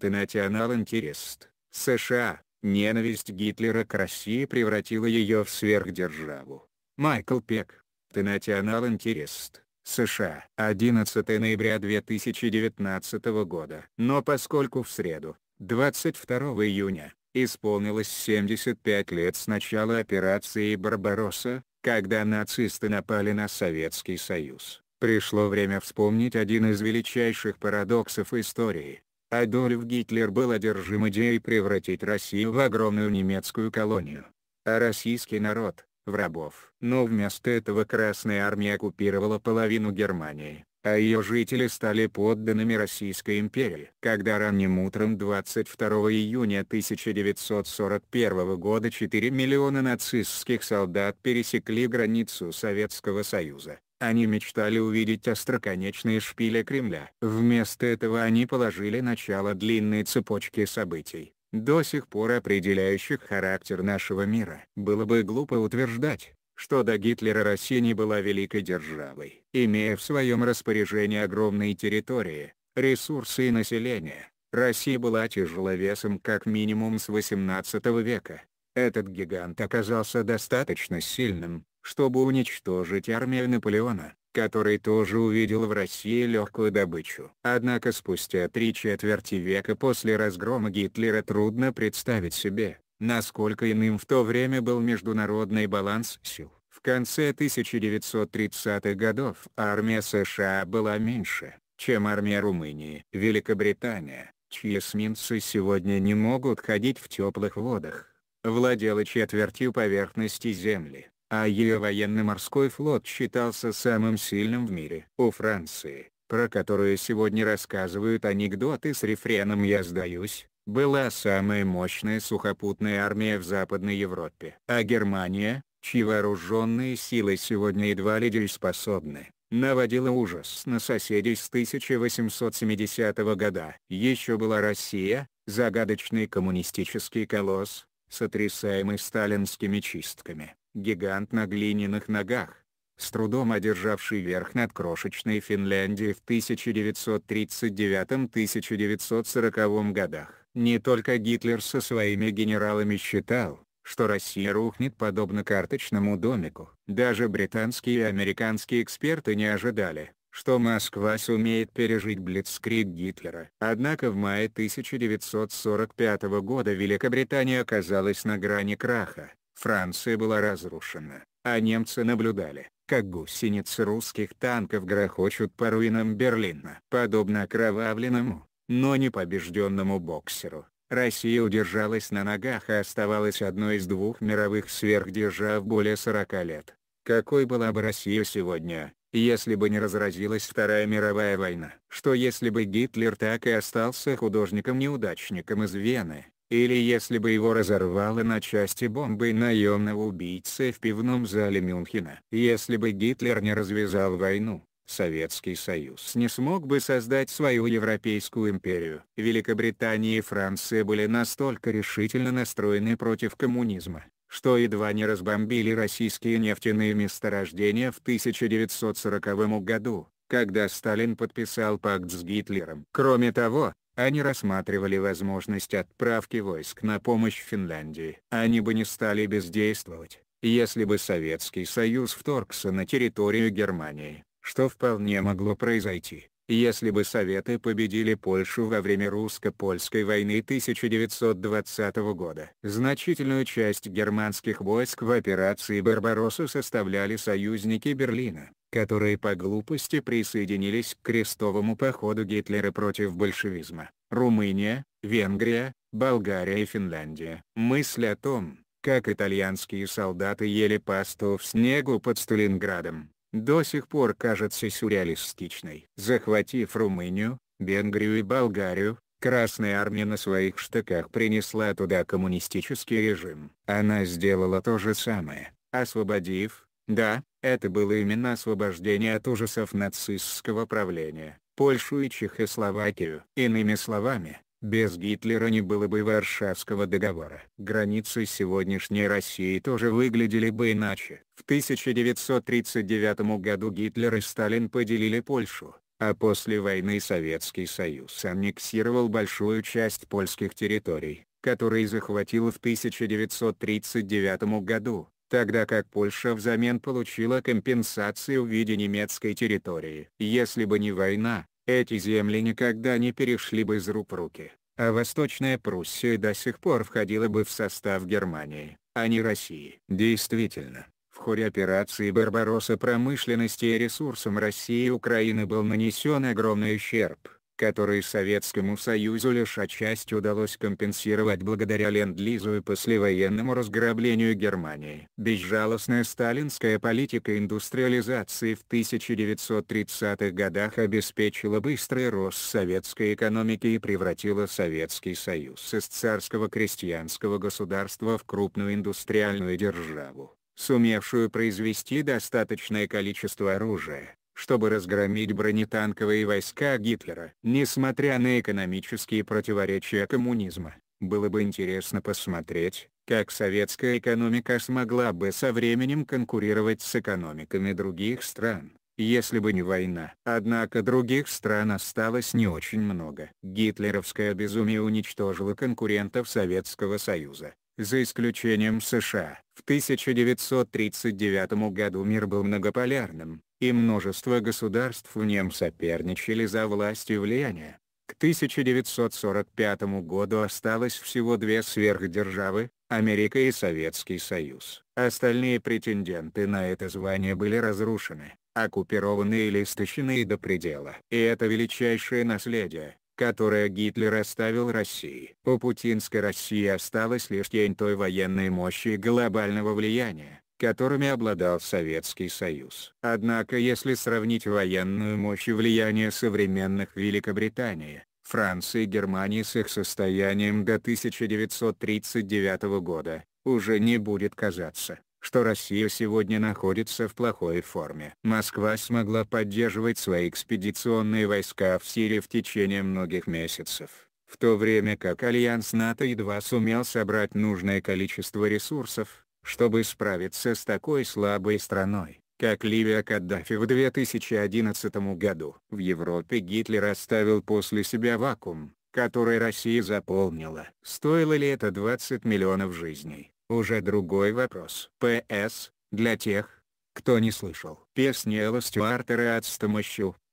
The National Interest, США, ненависть Гитлера к России превратила ее в сверхдержаву. Майкл Пек, The National Interest, США, 11 ноября 2019 года. Но поскольку в среду, 22 июня, исполнилось 75 лет с начала операции «Барбаросса», когда нацисты напали на Советский Союз, пришло время вспомнить один из величайших парадоксов истории. Адольф Гитлер был одержим идеей превратить Россию в огромную немецкую колонию. А российский народ – в рабов. Но вместо этого Красная Армия оккупировала половину Германии, а ее жители стали подданными Российской империи. Когда ранним утром 22 июня 1941 года 4 миллиона нацистских солдат пересекли границу Советского Союза, они мечтали увидеть остроконечные шпили Кремля. Вместо этого они положили начало длинной цепочке событий, до сих пор определяющих характер нашего мира. Было бы глупо утверждать, что до Гитлера Россия не была великой державой, имея в своем распоряжении огромные территории, ресурсы и население. Россия была тяжеловесом как минимум с 18 века. Этот гигант оказался достаточно сильным, чтобы уничтожить армию Наполеона, который тоже увидел в России легкую добычу. Однако спустя три четверти века после разгрома Гитлера трудно представить себе, насколько иным в то время был международный баланс сил. В конце 1930-х годов армия США была меньше, чем армия Румынии. Великобритания, чьи эсминцы сегодня не могут ходить в теплых водах, владела четвертью поверхности Земли а ее военно-морской флот считался самым сильным в мире. У Франции, про которую сегодня рассказывают анекдоты с рефреном «Я сдаюсь», была самая мощная сухопутная армия в Западной Европе. А Германия, чьи вооруженные силы сегодня едва ли дееспособны, наводила ужас на соседей с 1870 года. Еще была Россия, загадочный коммунистический колосс, сотрясаемый сталинскими чистками гигант на глиняных ногах, с трудом одержавший верх над крошечной Финляндией в 1939-1940 годах. Не только Гитлер со своими генералами считал, что Россия рухнет подобно карточному домику. Даже британские и американские эксперты не ожидали, что Москва сумеет пережить блицкриг Гитлера. Однако в мае 1945 года Великобритания оказалась на грани краха. Франция была разрушена, а немцы наблюдали, как гусеницы русских танков грохочут по руинам Берлина. Подобно окровавленному, но непобежденному боксеру, Россия удержалась на ногах и оставалась одной из двух мировых сверхдержав более 40 лет. Какой была бы Россия сегодня, если бы не разразилась Вторая мировая война? Что если бы Гитлер так и остался художником-неудачником из Вены, или если бы его разорвало на части бомбой наемного убийцы в пивном зале Мюнхена. Если бы Гитлер не развязал войну, Советский Союз не смог бы создать свою Европейскую империю. Великобритания и Франция были настолько решительно настроены против коммунизма, что едва не разбомбили российские нефтяные месторождения в 1940 году, когда Сталин подписал пакт с Гитлером. Кроме того, они рассматривали возможность отправки войск на помощь Финляндии. Они бы не стали бездействовать, если бы Советский Союз вторгся на территорию Германии, что вполне могло произойти. Если бы Советы победили Польшу во время русско-польской войны 1920 года. Значительную часть германских войск в операции «Барбаросса» составляли союзники Берлина которые по глупости присоединились к крестовому походу Гитлера против большевизма, Румыния, Венгрия, Болгария и Финляндия. Мысль о том, как итальянские солдаты ели пасту в снегу под Сталинградом, до сих пор кажется сюрреалистичной. Захватив Румынию, Венгрию и Болгарию, Красная Армия на своих штыках принесла туда коммунистический режим. Она сделала то же самое, освободив, да, это было именно освобождение от ужасов нацистского правления, Польшу и Чехословакию. Иными словами, без Гитлера не было бы Варшавского договора. Границы сегодняшней России тоже выглядели бы иначе. В 1939 году Гитлер и Сталин поделили Польшу, а после войны Советский Союз аннексировал большую часть польских территорий, которые захватил в 1939 году тогда как Польша взамен получила компенсацию в виде немецкой территории. Если бы не война, эти земли никогда не перешли бы из рук в руки, а Восточная Пруссия до сих пор входила бы в состав Германии, а не России. Действительно, в ходе операции «Барбаросса» промышленности и ресурсам России и Украины был нанесен огромный ущерб которые Советскому Союзу лишь отчасти удалось компенсировать благодаря Ленд-Лизу и послевоенному разграблению Германии. Безжалостная сталинская политика индустриализации в 1930-х годах обеспечила быстрый рост советской экономики и превратила Советский Союз из царского крестьянского государства в крупную индустриальную державу сумевшую произвести достаточное количество оружия, чтобы разгромить бронетанковые войска Гитлера. Несмотря на экономические противоречия коммунизма, было бы интересно посмотреть, как советская экономика смогла бы со временем конкурировать с экономиками других стран, если бы не война. Однако других стран осталось не очень много. Гитлеровское безумие уничтожило конкурентов Советского Союза, за исключением США. В 1939 году мир был многополярным, и множество государств в нем соперничали за власть и влияние. К 1945 году осталось всего две сверхдержавы – Америка и Советский Союз. Остальные претенденты на это звание были разрушены, оккупированы или истощены до предела. И это величайшее наследие, которое Гитлер оставил России. У путинской России осталась лишь тень той военной мощи и глобального влияния, которыми обладал Советский Союз. Однако если сравнить военную мощь и влияние современных Великобритании, Франции и Германии с их состоянием до 1939 года, уже не будет казаться, что Россия сегодня находится в плохой форме. Москва смогла поддерживать свои экспедиционные войска в Сирии в течение многих месяцев, в то время как Альянс НАТО едва сумел собрать нужное количество ресурсов, чтобы справиться с такой слабой страной, как Ливия Каддафи в 2011 году. В Европе Гитлер оставил после себя вакуум, который Россия заполнила. Стоило ли это 20 миллионов жизней, уже другой вопрос. П.С. Для тех, кто не слышал. Песня Элла Стюарта Радста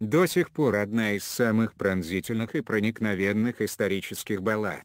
до сих пор одна из самых пронзительных и проникновенных исторических баллад.